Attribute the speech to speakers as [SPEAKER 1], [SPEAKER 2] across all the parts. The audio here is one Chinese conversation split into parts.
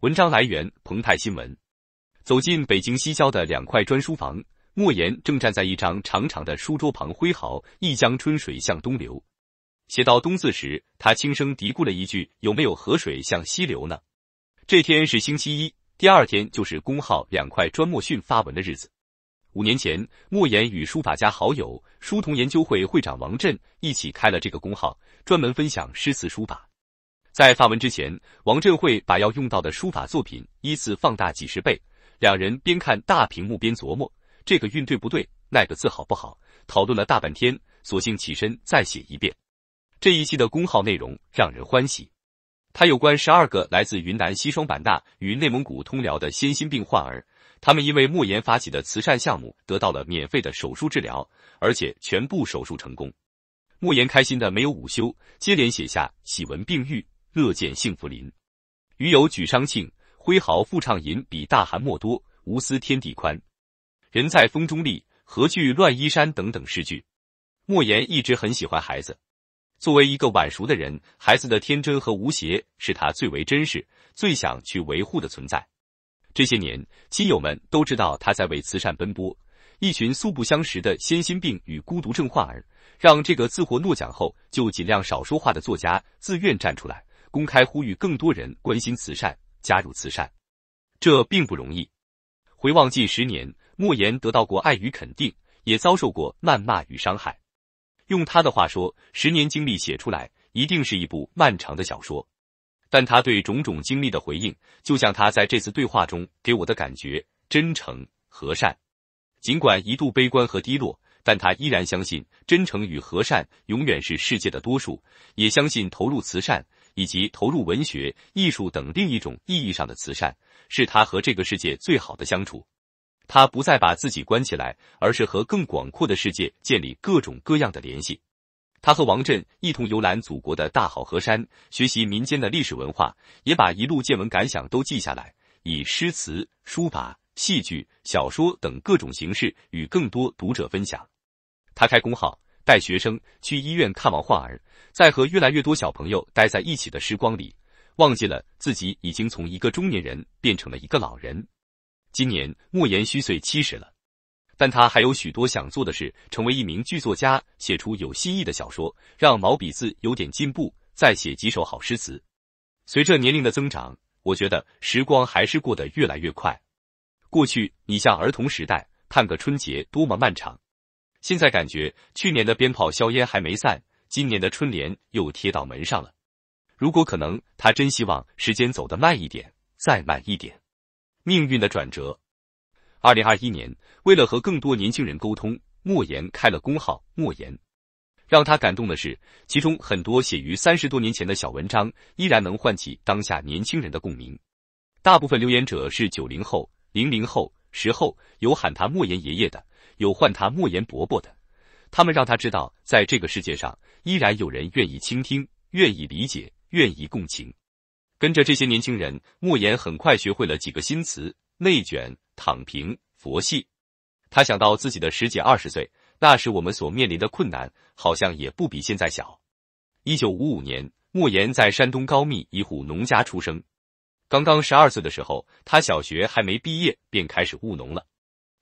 [SPEAKER 1] 文章来源澎湃新闻。走进北京西郊的两块砖书房，莫言正站在一张长长的书桌旁挥毫，“一江春水向东流。”写到“东”字时，他轻声嘀咕了一句：“有没有河水向西流呢？”这天是星期一，第二天就是公号“两块砖莫讯”发文的日子。五年前，莫言与书法家好友、书童研究会会长王震一起开了这个公号，专门分享诗词书法。在发文之前，王振会把要用到的书法作品依次放大几十倍，两人边看大屏幕边琢磨这个运对不对，那个字好不好，讨论了大半天，索性起身再写一遍。这一期的公号内容让人欢喜，他有关十二个来自云南西双版纳与内蒙古通辽的先心病患儿，他们因为莫言发起的慈善项目得到了免费的手术治疗，而且全部手术成功。莫言开心的没有午休，接连写下喜闻病愈。乐见幸福林，余有举觞庆，挥毫赋畅吟。比大寒莫多，无私天地宽。人在风中立，何惧乱衣衫？等等诗句。莫言一直很喜欢孩子。作为一个晚熟的人，孩子的天真和无邪是他最为珍视、最想去维护的存在。这些年，亲友们都知道他在为慈善奔波。一群素不相识的先心病与孤独症患儿，让这个自获诺奖后就尽量少说话的作家自愿站出来。公开呼吁更多人关心慈善，加入慈善，这并不容易。回望近十年，莫言得到过爱与肯定，也遭受过谩骂与伤害。用他的话说，十年经历写出来，一定是一部漫长的小说。但他对种种经历的回应，就像他在这次对话中给我的感觉：真诚、和善。尽管一度悲观和低落，但他依然相信真诚与和善永远是世界的多数，也相信投入慈善。以及投入文学、艺术等另一种意义上的慈善，是他和这个世界最好的相处。他不再把自己关起来，而是和更广阔的世界建立各种各样的联系。他和王震一同游览祖国的大好河山，学习民间的历史文化，也把一路见闻感想都记下来，以诗词、书法、戏剧、小说等各种形式与更多读者分享。他开工号。带学生去医院看望患儿，在和越来越多小朋友待在一起的时光里，忘记了自己已经从一个中年人变成了一个老人。今年莫言虚岁七十了，但他还有许多想做的事：成为一名剧作家，写出有新意的小说，让毛笔字有点进步，再写几首好诗词。随着年龄的增长，我觉得时光还是过得越来越快。过去你像儿童时代，盼个春节多么漫长。现在感觉去年的鞭炮硝烟还没散，今年的春联又贴到门上了。如果可能，他真希望时间走得慢一点，再慢一点。命运的转折。二零二一年，为了和更多年轻人沟通，莫言开了公号“莫言”。让他感动的是，其中很多写于三十多年前的小文章，依然能唤起当下年轻人的共鸣。大部分留言者是九零后、零零后、十后，有喊他莫言爷爷的。有唤他莫言伯伯的，他们让他知道，在这个世界上，依然有人愿意倾听、愿意理解、愿意共情。跟着这些年轻人，莫言很快学会了几个新词：内卷、躺平、佛系。他想到自己的十几二十岁，那时我们所面临的困难，好像也不比现在小。一九五五年，莫言在山东高密一户农家出生。刚刚十二岁的时候，他小学还没毕业，便开始务农了。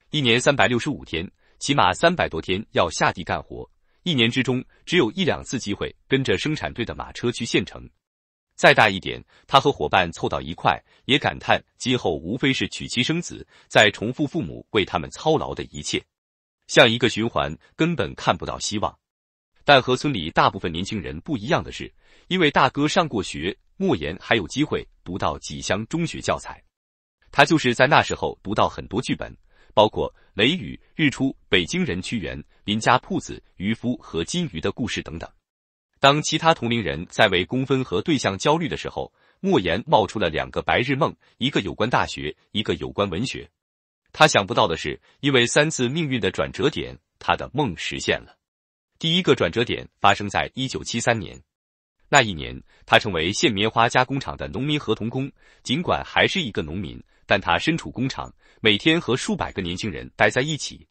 [SPEAKER 1] 一年三百六十五天，起码三百多天要下地干活。一年之中只有一两次机会跟着生产队的马车去县城。再大一点，他和伙伴凑到一块，也感叹今后无非是娶妻生子，再重复父母为他们操劳的一切，像一个循环，根本看不到希望。但和村里大部分年轻人不一样的是，因为大哥上过学，莫言还有机会读到几箱中学教材。他就是在那时候读到很多剧本。包括《雷雨》《日出》《北京人》《屈原》《林家铺子》《渔夫》和《金鱼》的故事等等。当其他同龄人在为公分和对象焦虑的时候，莫言冒出了两个白日梦：一个有关大学，一个有关文学。他想不到的是，因为三次命运的转折点，他的梦实现了。第一个转折点发生在一九七三年，那一年他成为县棉花加工厂的农民合同工。尽管还是一个农民，但他身处工厂。每天和数百个年轻人待在一起，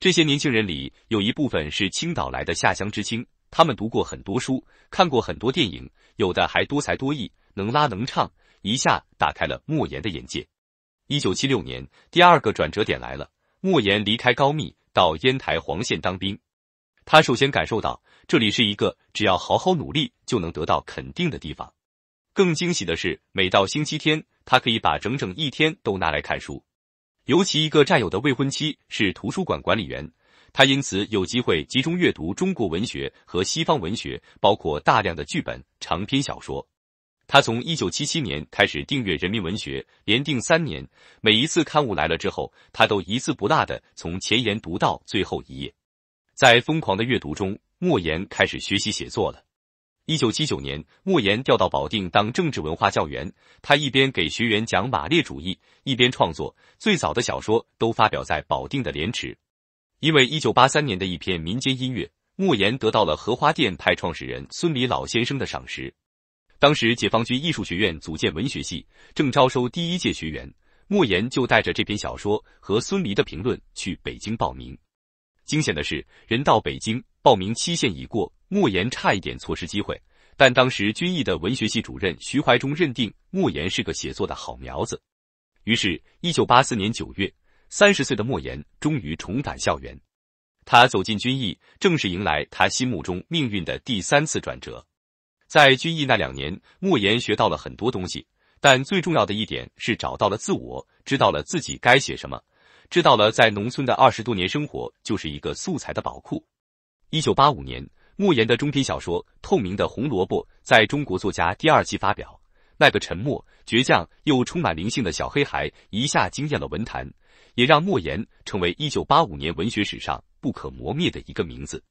[SPEAKER 1] 这些年轻人里有一部分是青岛来的下乡知青，他们读过很多书，看过很多电影，有的还多才多艺，能拉能唱，一下打开了莫言的眼界。一九七六年，第二个转折点来了，莫言离开高密，到烟台黄县当兵。他首先感受到这里是一个只要好好努力就能得到肯定的地方。更惊喜的是，每到星期天，他可以把整整一天都拿来看书。尤其一个战友的未婚妻是图书馆管理员，他因此有机会集中阅读中国文学和西方文学，包括大量的剧本、长篇小说。他从一九七七年开始订阅《人民文学》，连订三年，每一次刊物来了之后，他都一字不落的从前言读到最后一页。在疯狂的阅读中，莫言开始学习写作了。一九七九年，莫言调到保定当政治文化教员，他一边给学员讲马列主义，一边创作。最早的小说都发表在保定的《莲池》。因为一九八三年的一篇民间音乐，莫言得到了荷花淀派创始人孙犁老先生的赏识。当时解放军艺术学院组建文学系，正招收第一届学员，莫言就带着这篇小说和孙犁的评论去北京报名。惊险的是，人到北京，报名期限已过。莫言差一点错失机会，但当时军艺的文学系主任徐怀中认定莫言是个写作的好苗子，于是，一九八四年九月，三十岁的莫言终于重返校园。他走进军艺，正是迎来他心目中命运的第三次转折。在军艺那两年，莫言学到了很多东西，但最重要的一点是找到了自我，知道了自己该写什么，知道了在农村的二十多年生活就是一个素材的宝库。一九八五年。莫言的中篇小说《透明的红萝卜》在中国作家第二期发表，那个沉默、倔强又充满灵性的小黑孩，一下惊艳了文坛，也让莫言成为一九八五年文学史上不可磨灭的一个名字。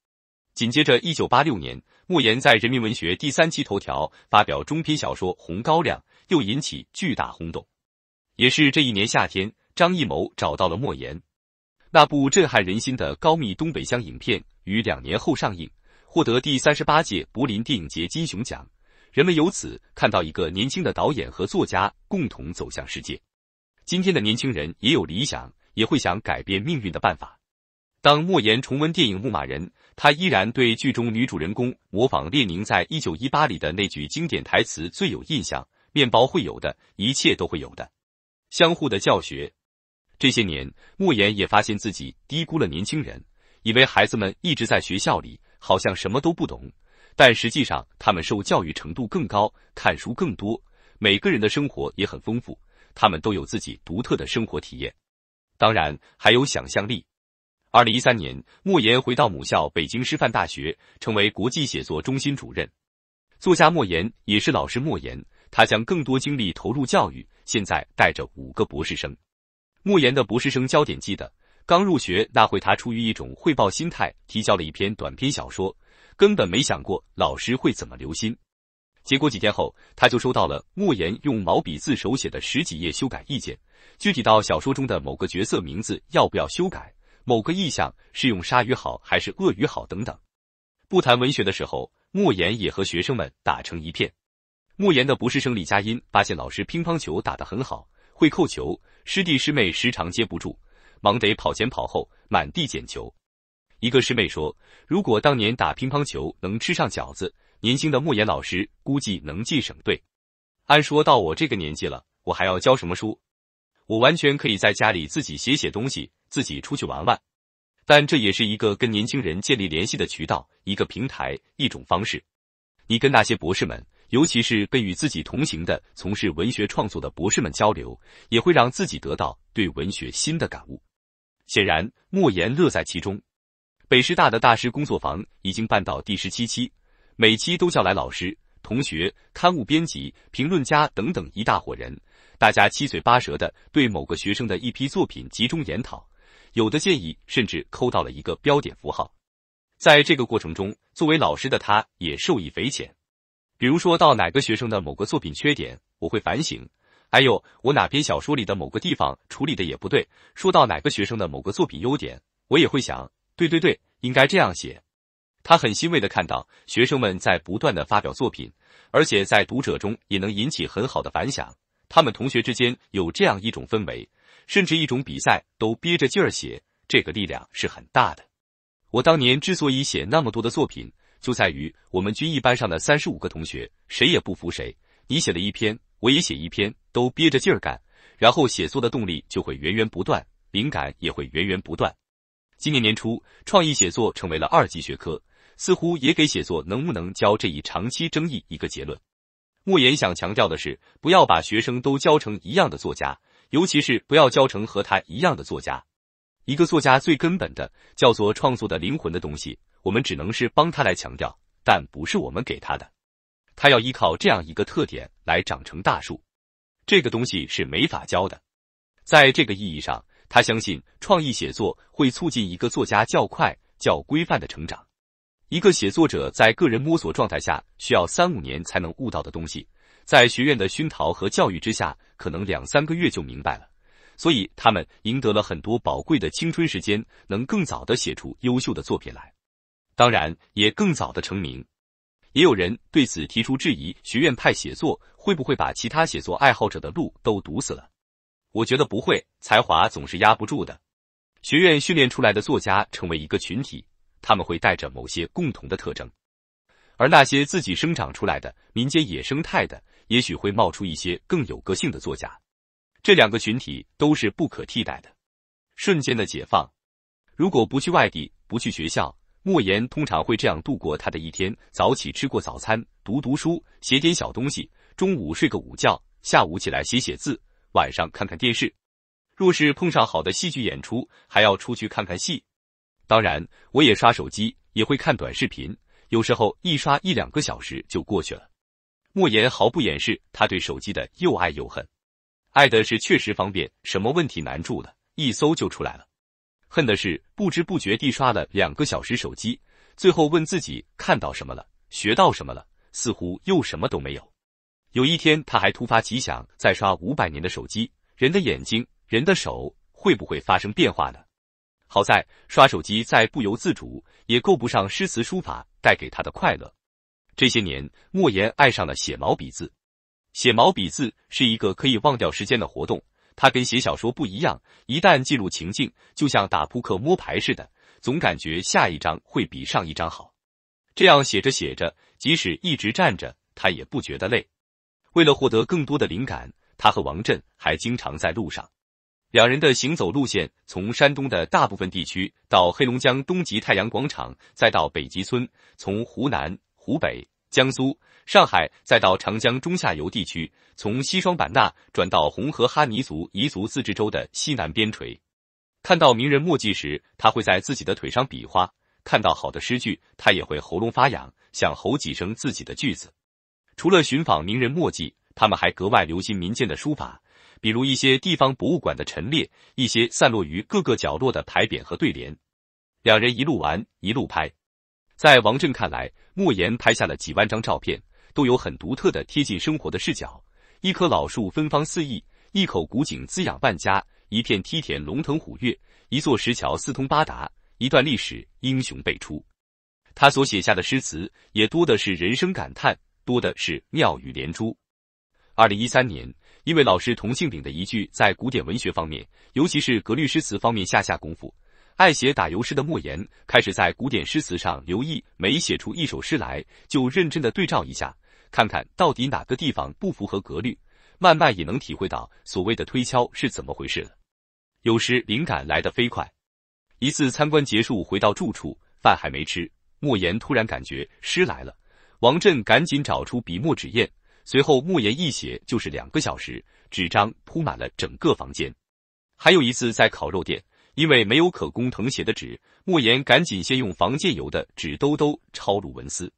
[SPEAKER 1] 紧接着，一九八六年，莫言在《人民文学》第三期头条发表中篇小说《红高粱》，又引起巨大轰动。也是这一年夏天，张艺谋找到了莫言，那部震撼人心的高密东北乡影片，于两年后上映。获得第三十八届柏林电影节金熊奖，人们由此看到一个年轻的导演和作家共同走向世界。今天的年轻人也有理想，也会想改变命运的办法。当莫言重温电影《牧马人》，他依然对剧中女主人公模仿列宁在一九一八里的那句经典台词最有印象：“面包会有的，一切都会有的。”相互的教学，这些年莫言也发现自己低估了年轻人，以为孩子们一直在学校里。好像什么都不懂，但实际上他们受教育程度更高，看书更多，每个人的生活也很丰富，他们都有自己独特的生活体验，当然还有想象力。二零一三年，莫言回到母校北京师范大学，成为国际写作中心主任。作家莫言也是老师莫言，他将更多精力投入教育，现在带着五个博士生。莫言的博士生焦点记得。刚入学那会，他出于一种汇报心态，提交了一篇短篇小说，根本没想过老师会怎么留心。结果几天后，他就收到了莫言用毛笔字手写的十几页修改意见，具体到小说中的某个角色名字要不要修改，某个意象是用鲨鱼好还是鳄鱼好等等。不谈文学的时候，莫言也和学生们打成一片。莫言的博士生李佳音发现老师乒乓球打得很好，会扣球，师弟师妹时常接不住。忙得跑前跑后，满地捡球。一个师妹说：“如果当年打乒乓球能吃上饺子，年轻的莫言老师估计能进省队。”按说，到我这个年纪了，我还要教什么书？我完全可以在家里自己写写东西，自己出去玩玩。但这也是一个跟年轻人建立联系的渠道，一个平台，一种方式。你跟那些博士们，尤其是跟与自己同行的从事文学创作的博士们交流，也会让自己得到对文学新的感悟。显然，莫言乐在其中。北师大的大师工作坊已经办到第十七期，每期都叫来老师、同学、刊物编辑、评论家等等一大伙人，大家七嘴八舌的对某个学生的一批作品集中研讨，有的建议甚至抠到了一个标点符号。在这个过程中，作为老师的他，也受益匪浅。比如说到哪个学生的某个作品缺点，我会反省。还有，我哪篇小说里的某个地方处理的也不对。说到哪个学生的某个作品优点，我也会想，对对对，应该这样写。他很欣慰的看到学生们在不断的发表作品，而且在读者中也能引起很好的反响。他们同学之间有这样一种氛围，甚至一种比赛，都憋着劲儿写，这个力量是很大的。我当年之所以写那么多的作品，就在于我们军艺班上的三十五个同学，谁也不服谁，你写了一篇，我也写一篇。都憋着劲儿干，然后写作的动力就会源源不断，灵感也会源源不断。今年年初，创意写作成为了二级学科，似乎也给写作能不能教这一长期争议一个结论。莫言想强调的是，不要把学生都教成一样的作家，尤其是不要教成和他一样的作家。一个作家最根本的叫做创作的灵魂的东西，我们只能是帮他来强调，但不是我们给他的。他要依靠这样一个特点来长成大树。这个东西是没法教的，在这个意义上，他相信创意写作会促进一个作家较快、较规范的成长。一个写作者在个人摸索状态下需要三五年才能悟到的东西，在学院的熏陶和教育之下，可能两三个月就明白了。所以他们赢得了很多宝贵的青春时间，能更早的写出优秀的作品来，当然也更早的成名。也有人对此提出质疑：学院派写作会不会把其他写作爱好者的路都堵死了？我觉得不会，才华总是压不住的。学院训练出来的作家成为一个群体，他们会带着某些共同的特征；而那些自己生长出来的、民间野生态的，也许会冒出一些更有个性的作家。这两个群体都是不可替代的。瞬间的解放，如果不去外地，不去学校。莫言通常会这样度过他的一天：早起吃过早餐，读读书，写点小东西；中午睡个午觉，下午起来写写字，晚上看看电视。若是碰上好的戏剧演出，还要出去看看戏。当然，我也刷手机，也会看短视频，有时候一刷一两个小时就过去了。莫言毫不掩饰他对手机的又爱又恨，爱的是确实方便，什么问题难住了，一搜就出来了。恨的是不知不觉地刷了两个小时手机，最后问自己看到什么了，学到什么了，似乎又什么都没有。有一天，他还突发奇想，再刷五百年的手机，人的眼睛、人的手会不会发生变化呢？好在刷手机再不由自主，也够不上诗词书法带给他的快乐。这些年，莫言爱上了写毛笔字，写毛笔字是一个可以忘掉时间的活动。他跟写小说不一样，一旦进入情境，就像打扑克摸牌似的，总感觉下一章会比上一章好。这样写着写着，即使一直站着，他也不觉得累。为了获得更多的灵感，他和王震还经常在路上，两人的行走路线从山东的大部分地区到黑龙江东极太阳广场，再到北极村，从湖南、湖北。江苏、上海，再到长江中下游地区，从西双版纳转到红河哈尼族彝族自治州的西南边陲。看到名人墨迹时，他会在自己的腿上比划；看到好的诗句，他也会喉咙发痒，想吼几声自己的句子。除了寻访名人墨迹，他们还格外留心民间的书法，比如一些地方博物馆的陈列，一些散落于各个角落的牌匾和对联。两人一路玩，一路拍。在王震看来，莫言拍下了几万张照片，都有很独特的、贴近生活的视角。一棵老树芬芳四溢，一口古井滋养万家，一片梯田龙腾虎跃，一座石桥四通八达，一段历史英雄辈出。他所写下的诗词也多的是人生感叹，多的是妙语连珠。二零一三年，因为老师童庆炳的一句，在古典文学方面，尤其是格律诗词方面下下功夫。爱写打油诗的莫言开始在古典诗词上留意，每写出一首诗来，就认真的对照一下，看看到底哪个地方不符合格律，慢慢也能体会到所谓的推敲是怎么回事了。有时灵感来的飞快，一次参观结束，回到住处，饭还没吃，莫言突然感觉诗来了，王震赶紧找出笔墨纸砚，随后莫言一写就是两个小时，纸张铺满了整个房间。还有一次在烤肉店。因为没有可供誊写的纸，莫言赶紧先用防溅油的纸兜兜抄录文思。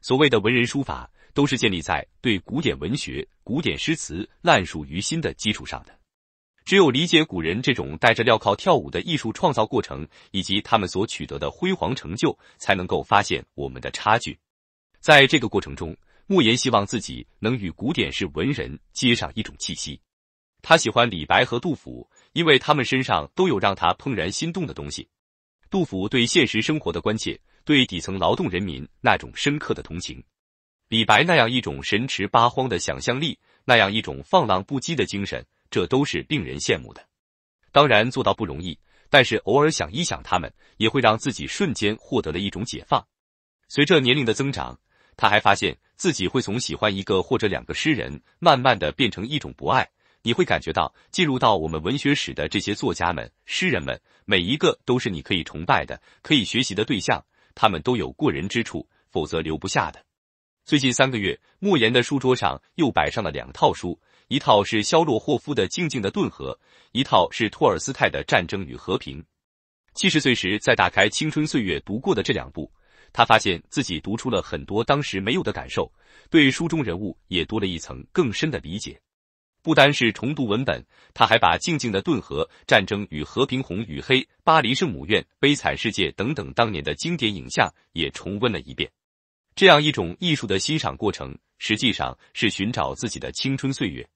[SPEAKER 1] 所谓的文人书法，都是建立在对古典文学、古典诗词烂熟于心的基础上的。只有理解古人这种带着镣铐跳舞的艺术创造过程，以及他们所取得的辉煌成就，才能够发现我们的差距。在这个过程中，莫言希望自己能与古典式文人接上一种气息。他喜欢李白和杜甫，因为他们身上都有让他怦然心动的东西。杜甫对现实生活的关切，对底层劳动人民那种深刻的同情；李白那样一种神驰八荒的想象力，那样一种放浪不羁的精神，这都是令人羡慕的。当然做到不容易，但是偶尔想一想他们，也会让自己瞬间获得了一种解放。随着年龄的增长，他还发现自己会从喜欢一个或者两个诗人，慢慢的变成一种不爱。你会感觉到，进入到我们文学史的这些作家们、诗人们，每一个都是你可以崇拜的、可以学习的对象。他们都有过人之处，否则留不下的。最近三个月，莫言的书桌上又摆上了两套书，一套是肖洛霍夫的《静静的顿河》，一套是托尔斯泰的《战争与和平》。七十岁时再打开《青春岁月》读过的这两部，他发现自己读出了很多当时没有的感受，对书中人物也多了一层更深的理解。不单是重读文本，他还把《静静的顿河》《战争与和平》《红与黑》《巴黎圣母院》《悲惨世界》等等当年的经典影像也重温了一遍。这样一种艺术的欣赏过程，实际上是寻找自己的青春岁月。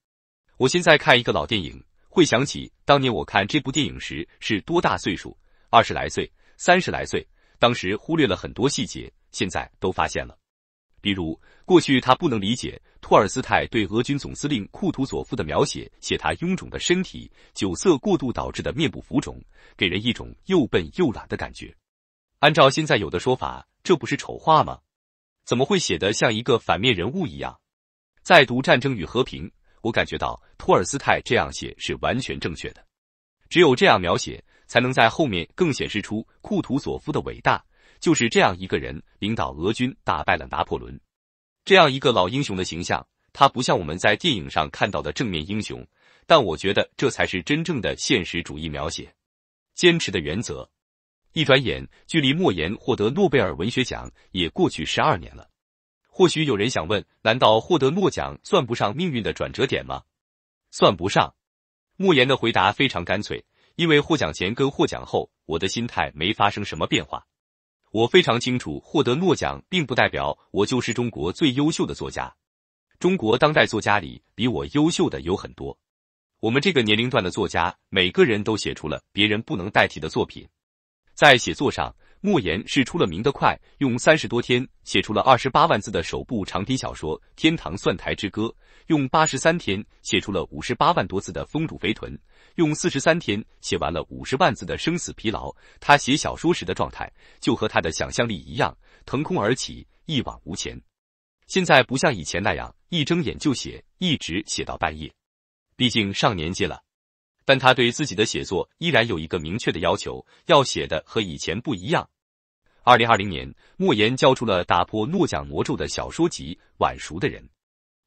[SPEAKER 1] 我现在看一个老电影，会想起当年我看这部电影时是多大岁数，二十来岁、三十来岁，当时忽略了很多细节，现在都发现了。比如过去他不能理解。托尔斯泰对俄军总司令库图佐夫的描写，写他臃肿的身体、酒色过度导致的面部浮肿，给人一种又笨又懒的感觉。按照现在有的说法，这不是丑化吗？怎么会写得像一个反面人物一样？在读《战争与和平》，我感觉到托尔斯泰这样写是完全正确的。只有这样描写，才能在后面更显示出库图佐夫的伟大。就是这样一个人，领导俄军打败了拿破仑。这样一个老英雄的形象，他不像我们在电影上看到的正面英雄，但我觉得这才是真正的现实主义描写。坚持的原则。一转眼，距离莫言获得诺贝尔文学奖也过去十二年了。或许有人想问，难道获得诺奖算不上命运的转折点吗？算不上。莫言的回答非常干脆，因为获奖前跟获奖后，我的心态没发生什么变化。我非常清楚，获得诺奖并不代表我就是中国最优秀的作家。中国当代作家里比我优秀的有很多。我们这个年龄段的作家，每个人都写出了别人不能代替的作品。在写作上，莫言是出了名的快，用三十多天写出了二十八万字的首部长篇小说《天堂蒜台之歌》。用八十三天写出了五十八万多字的《丰乳肥臀》，用四十三天写完了五十万字的《生死疲劳》。他写小说时的状态，就和他的想象力一样，腾空而起，一往无前。现在不像以前那样，一睁眼就写，一直写到半夜。毕竟上年纪了，但他对自己的写作依然有一个明确的要求：要写的和以前不一样。二零二零年，莫言交出了打破诺奖魔咒的小说集《晚熟的人》。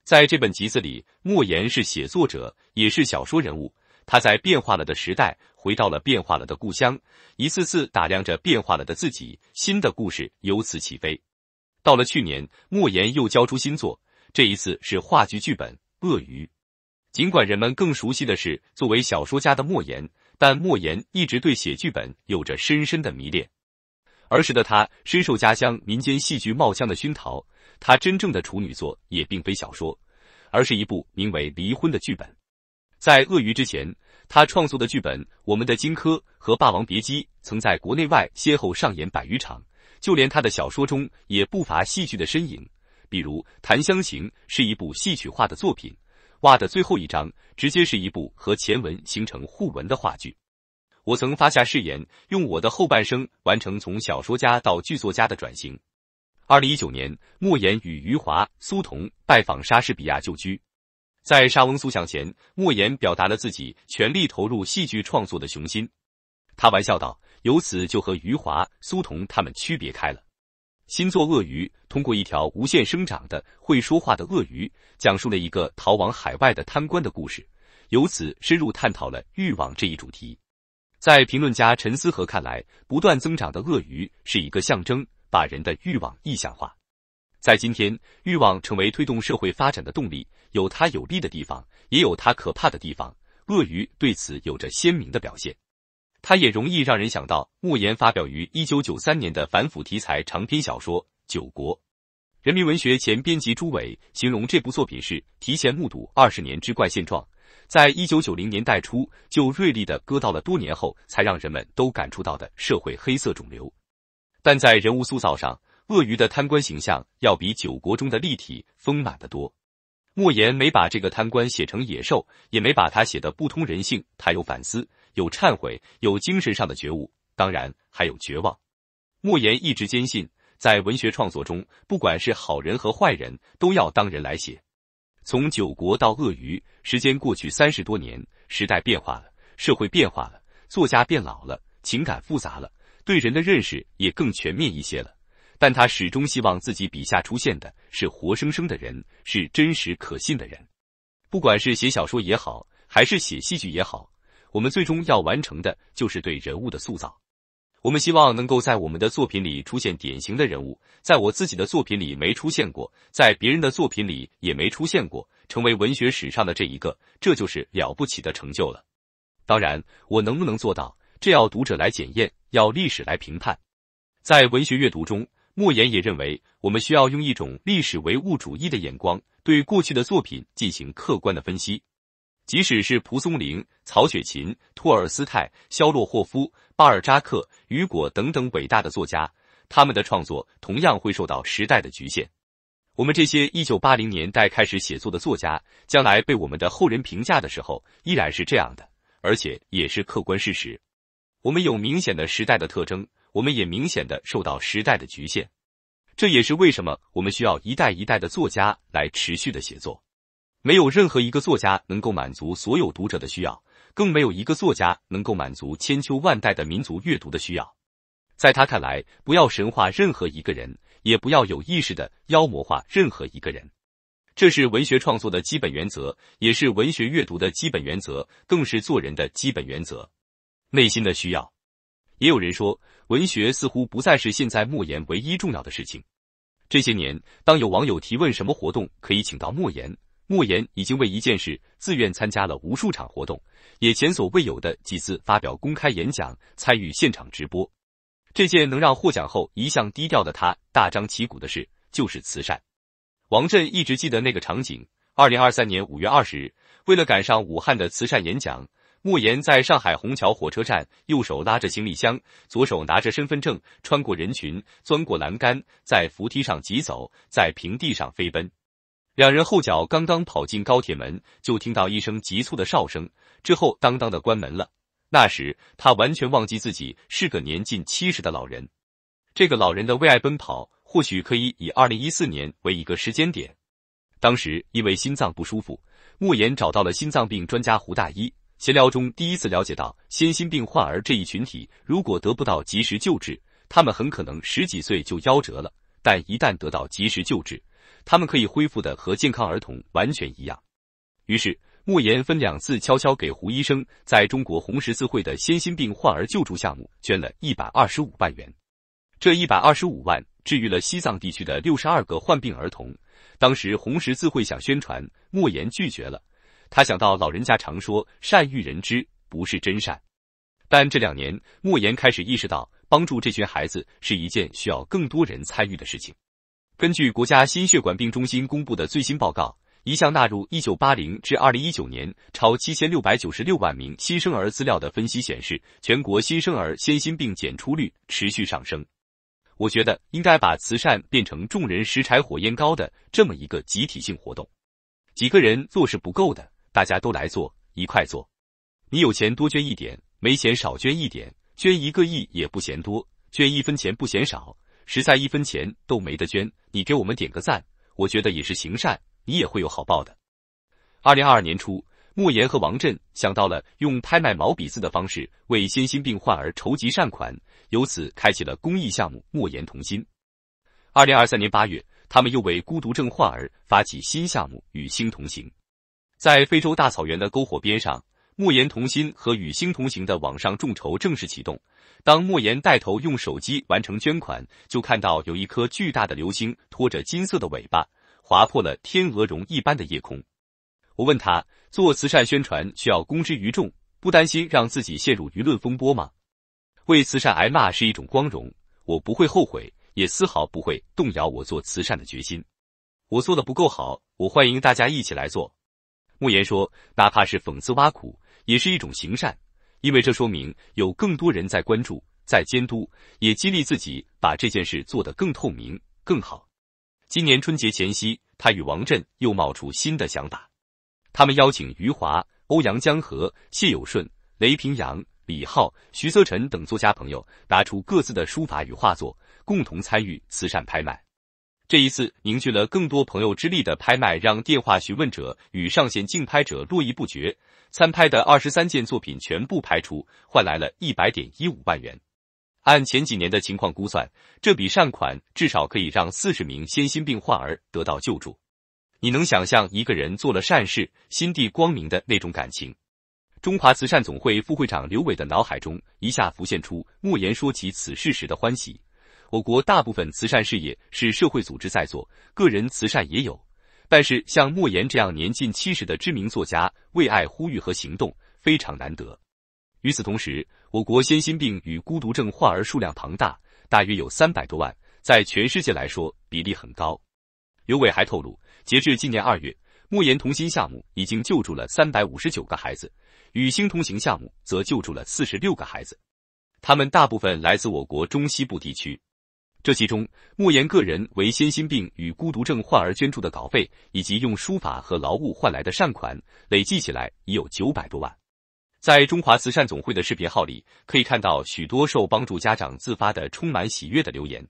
[SPEAKER 1] 在这本集子里，莫言是写作者，也是小说人物。他在变化了的时代，回到了变化了的故乡，一次次打量着变化了的自己，新的故事由此起飞。到了去年，莫言又交出新作，这一次是话剧剧本《鳄鱼》。尽管人们更熟悉的是作为小说家的莫言，但莫言一直对写剧本有着深深的迷恋。儿时的他，深受家乡民间戏剧茂腔的熏陶。他真正的处女作也并非小说，而是一部名为《离婚》的剧本。在《鳄鱼》之前，他创作的剧本《我们的荆轲》和《霸王别姬》曾在国内外先后上演百余场。就连他的小说中也不乏戏剧的身影，比如《檀香刑》是一部戏曲化的作品，《蛙》的最后一章直接是一部和前文形成互文的话剧。我曾发下誓言，用我的后半生完成从小说家到剧作家的转型。二零一九年，莫言与余华、苏童拜访莎士比亚旧居，在莎翁苏像前，莫言表达了自己全力投入戏剧创作的雄心。他玩笑道：“由此就和余华、苏童他们区别开了。”新作《鳄鱼》通过一条无限生长的会说话的鳄鱼，讲述了一个逃往海外的贪官的故事，由此深入探讨了欲望这一主题。在评论家陈思和看来，不断增长的鳄鱼是一个象征。把人的欲望意象化，在今天，欲望成为推动社会发展的动力，有它有利的地方，也有它可怕的地方。鳄鱼对此有着鲜明的表现，它也容易让人想到莫言发表于一九九三年的反腐题材长篇小说《九国》。人民文学前编辑朱伟形容这部作品是提前目睹二十年之怪现状，在一九九零年代初就锐利的割到了多年后才让人们都感触到的社会黑色肿瘤。但在人物塑造上，鳄鱼的贪官形象要比《九国》中的立体丰满得多。莫言没把这个贪官写成野兽，也没把他写的不通人性。他有反思，有忏悔，有精神上的觉悟，当然还有绝望。莫言一直坚信，在文学创作中，不管是好人和坏人，都要当人来写。从《九国》到《鳄鱼》，时间过去三十多年，时代变化了，社会变化了，作家变老了，情感复杂了。对人的认识也更全面一些了，但他始终希望自己笔下出现的是活生生的人，是真实可信的人。不管是写小说也好，还是写戏剧也好，我们最终要完成的就是对人物的塑造。我们希望能够在我们的作品里出现典型的人物，在我自己的作品里没出现过，在别人的作品里也没出现过，成为文学史上的这一个，这就是了不起的成就了。当然，我能不能做到，这要读者来检验。要历史来评判，在文学阅读中，莫言也认为，我们需要用一种历史唯物主义的眼光，对过去的作品进行客观的分析。即使是蒲松龄、曹雪芹、托尔斯泰、肖洛霍夫、巴尔扎克、雨果等等伟大的作家，他们的创作同样会受到时代的局限。我们这些一九八零年代开始写作的作家，将来被我们的后人评价的时候，依然是这样的，而且也是客观事实。我们有明显的时代的特征，我们也明显的受到时代的局限。这也是为什么我们需要一代一代的作家来持续的写作。没有任何一个作家能够满足所有读者的需要，更没有一个作家能够满足千秋万代的民族阅读的需要。在他看来，不要神化任何一个人，也不要有意识的妖魔化任何一个人。这是文学创作的基本原则，也是文学阅读的基本原则，更是做人的基本原则。内心的需要。也有人说，文学似乎不再是现在莫言唯一重要的事情。这些年，当有网友提问什么活动可以请到莫言，莫言已经为一件事自愿参加了无数场活动，也前所未有的几次发表公开演讲，参与现场直播。这件能让获奖后一向低调的他大张旗鼓的事，就是慈善。王震一直记得那个场景：二零二三年五月二十日，为了赶上武汉的慈善演讲。莫言在上海虹桥火车站，右手拉着行李箱，左手拿着身份证，穿过人群，钻过栏杆，在扶梯上疾走，在平地上飞奔。两人后脚刚刚跑进高铁门，就听到一声急促的哨声，之后当当的关门了。那时他完全忘记自己是个年近七十的老人。这个老人的为爱奔跑，或许可以以二零一四年为一个时间点。当时因为心脏不舒服，莫言找到了心脏病专家胡大一。闲聊中，第一次了解到先心病患儿这一群体，如果得不到及时救治，他们很可能十几岁就夭折了；但一旦得到及时救治，他们可以恢复的和健康儿童完全一样。于是，莫言分两次悄悄给胡医生在中国红十字会的先心病患儿救助项目捐了一百二十五万元。这一百二十五万治愈了西藏地区的六十二个患病儿童。当时红十字会想宣传，莫言拒绝了。他想到老人家常说“善欲人知不是真善”，但这两年，莫言开始意识到，帮助这群孩子是一件需要更多人参与的事情。根据国家心血管病中心公布的最新报告，一项纳入1980至2019年超7696万名新生儿资料的分析显示，全国新生儿先心病检出率持续上升。我觉得应该把慈善变成众人拾柴火焰高的这么一个集体性活动，几个人做是不够的。大家都来做，一块做。你有钱多捐一点，没钱少捐一点。捐一个亿也不嫌多，捐一分钱不嫌少。实在一分钱都没得捐，你给我们点个赞，我觉得也是行善，你也会有好报的。二零二二年初，莫言和王震想到了用拍卖毛笔字的方式为先心病患儿筹集善款，由此开启了公益项目“莫言童心”。二零二三年八月，他们又为孤独症患儿发起新项目“与心同行”。在非洲大草原的篝火边上，莫言同心和与星同行的网上众筹正式启动。当莫言带头用手机完成捐款，就看到有一颗巨大的流星拖着金色的尾巴，划破了天鹅绒一般的夜空。我问他，做慈善宣传需要公之于众，不担心让自己陷入舆论风波吗？为慈善挨骂是一种光荣，我不会后悔，也丝毫不会动摇我做慈善的决心。我做的不够好，我欢迎大家一起来做。莫言说，哪怕是讽刺挖苦，也是一种行善，因为这说明有更多人在关注、在监督，也激励自己把这件事做得更透明、更好。今年春节前夕，他与王震又冒出新的想法，他们邀请余华、欧阳江河、谢友顺、雷平阳、李浩、徐泽辰等作家朋友，拿出各自的书法与画作，共同参与慈善拍卖。这一次凝聚了更多朋友之力的拍卖，让电话询问者与上线竞拍者络绎不绝。参拍的二十三件作品全部拍出，换来了一百点一五万元。按前几年的情况估算，这笔善款至少可以让四十名先心病患儿得到救助。你能想象一个人做了善事，心地光明的那种感情？中华慈善总会副会长刘伟的脑海中一下浮现出莫言说起此事时的欢喜。我国大部分慈善事业是社会组织在做，个人慈善也有，但是像莫言这样年近七十的知名作家为爱呼吁和行动非常难得。与此同时，我国先心病与孤独症患儿数量庞大，大约有三百多万，在全世界来说比例很高。刘伟还透露，截至今年二月，莫言童心项目已经救助了三百五十九个孩子，与星同行项目则救助了四十六个孩子，他们大部分来自我国中西部地区。这其中，莫言个人为先心病与孤独症患儿捐助的稿费，以及用书法和劳务换来的善款，累计起来已有九百多万。在中华慈善总会的视频号里，可以看到许多受帮助家长自发的充满喜悦的留言。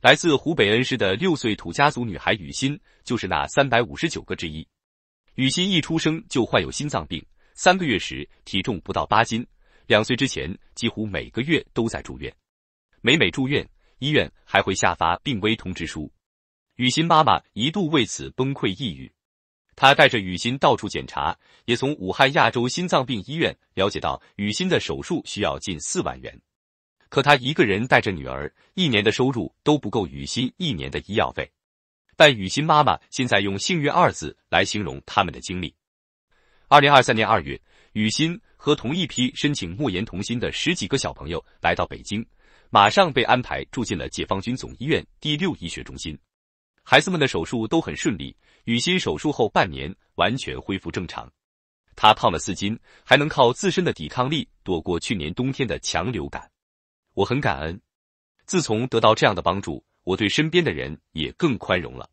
[SPEAKER 1] 来自湖北恩施的六岁土家族女孩雨欣，就是那三百五十九个之一。雨欣一出生就患有心脏病，三个月时体重不到八斤，两岁之前几乎每个月都在住院，每每住院。医院还会下发病危通知书，雨欣妈妈一度为此崩溃抑郁。她带着雨欣到处检查，也从武汉亚洲心脏病医院了解到，雨欣的手术需要近四万元。可她一个人带着女儿，一年的收入都不够雨欣一年的医药费。但雨欣妈妈现在用“幸运”二字来形容他们的经历。二零二三年二月，雨欣和同一批申请莫言童心的十几个小朋友来到北京。马上被安排住进了解放军总医院第六医学中心，孩子们的手术都很顺利。雨欣手术后半年完全恢复正常，她胖了四斤，还能靠自身的抵抗力躲过去年冬天的强流感。我很感恩，自从得到这样的帮助，我对身边的人也更宽容了。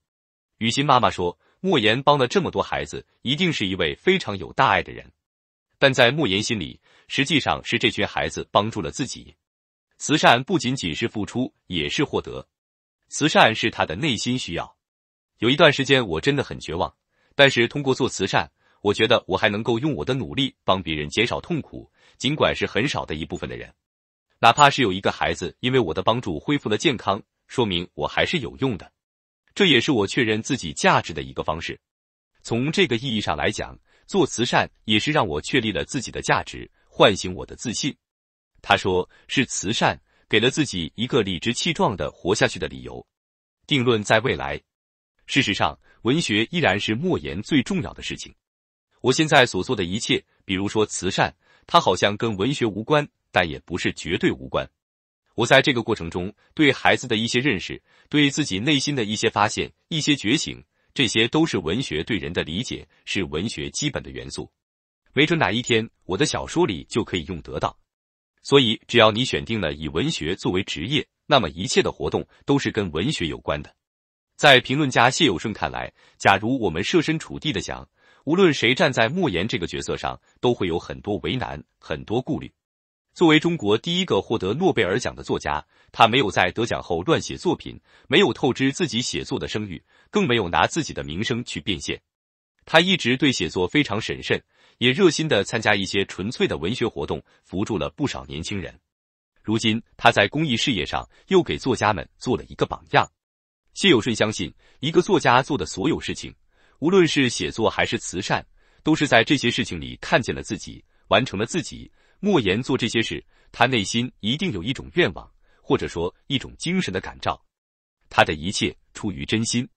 [SPEAKER 1] 雨欣妈妈说：“莫言帮了这么多孩子，一定是一位非常有大爱的人。”但在莫言心里，实际上是这群孩子帮助了自己。慈善不仅仅是付出，也是获得。慈善是他的内心需要。有一段时间，我真的很绝望，但是通过做慈善，我觉得我还能够用我的努力帮别人减少痛苦，尽管是很少的一部分的人，哪怕是有一个孩子因为我的帮助恢复了健康，说明我还是有用的。这也是我确认自己价值的一个方式。从这个意义上来讲，做慈善也是让我确立了自己的价值，唤醒我的自信。他说：“是慈善给了自己一个理直气壮的活下去的理由。”定论在未来。事实上，文学依然是莫言最重要的事情。我现在所做的一切，比如说慈善，它好像跟文学无关，但也不是绝对无关。我在这个过程中对孩子的一些认识，对自己内心的一些发现、一些觉醒，这些都是文学对人的理解，是文学基本的元素。没准哪一天，我的小说里就可以用得到。所以，只要你选定了以文学作为职业，那么一切的活动都是跟文学有关的。在评论家谢有顺看来，假如我们设身处地的想，无论谁站在莫言这个角色上，都会有很多为难，很多顾虑。作为中国第一个获得诺贝尔奖的作家，他没有在得奖后乱写作品，没有透支自己写作的声誉，更没有拿自己的名声去变现。他一直对写作非常审慎。也热心的参加一些纯粹的文学活动，扶助了不少年轻人。如今他在公益事业上又给作家们做了一个榜样。谢有顺相信，一个作家做的所有事情，无论是写作还是慈善，都是在这些事情里看见了自己，完成了自己。莫言做这些事，他内心一定有一种愿望，或者说一种精神的感召。他的一切出于真心。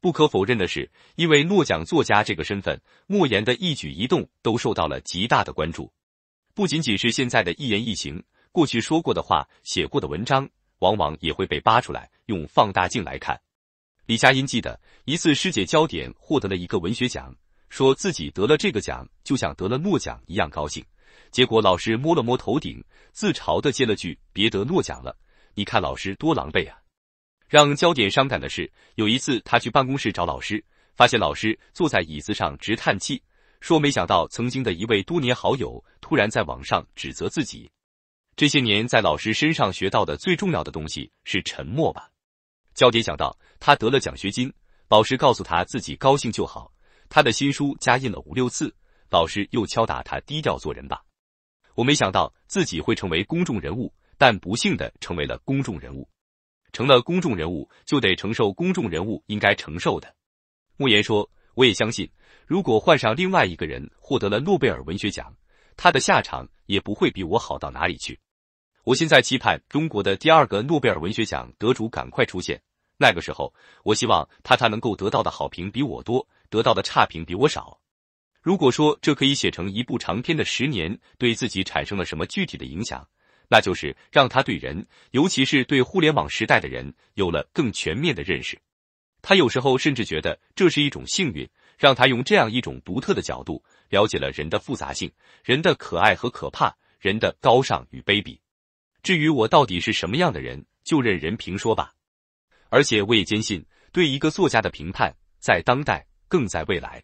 [SPEAKER 1] 不可否认的是，因为诺奖作家这个身份，莫言的一举一动都受到了极大的关注。不仅仅是现在的一言一行，过去说过的话、写过的文章，往往也会被扒出来，用放大镜来看。李佳音记得，一次师姐焦点获得了一个文学奖，说自己得了这个奖就像得了诺奖一样高兴，结果老师摸了摸头顶，自嘲的接了句：“别得诺奖了，你看老师多狼狈啊。”让焦点伤感的是，有一次他去办公室找老师，发现老师坐在椅子上直叹气，说没想到曾经的一位多年好友突然在网上指责自己。这些年在老师身上学到的最重要的东西是沉默吧？焦点想到，他得了奖学金，老师告诉他自己高兴就好。他的新书加印了五六次，老师又敲打他低调做人吧。我没想到自己会成为公众人物，但不幸的成为了公众人物。成了公众人物，就得承受公众人物应该承受的。莫言说：“我也相信，如果换上另外一个人获得了诺贝尔文学奖，他的下场也不会比我好到哪里去。我现在期盼中国的第二个诺贝尔文学奖得主赶快出现，那个时候，我希望他他能够得到的好评比我多，得到的差评比我少。如果说这可以写成一部长篇的十年，对自己产生了什么具体的影响？”那就是让他对人，尤其是对互联网时代的人，有了更全面的认识。他有时候甚至觉得这是一种幸运，让他用这样一种独特的角度，了解了人的复杂性、人的可爱和可怕、人的高尚与卑鄙。至于我到底是什么样的人，就任人评说吧。而且我也坚信，对一个作家的评判，在当代更在未来。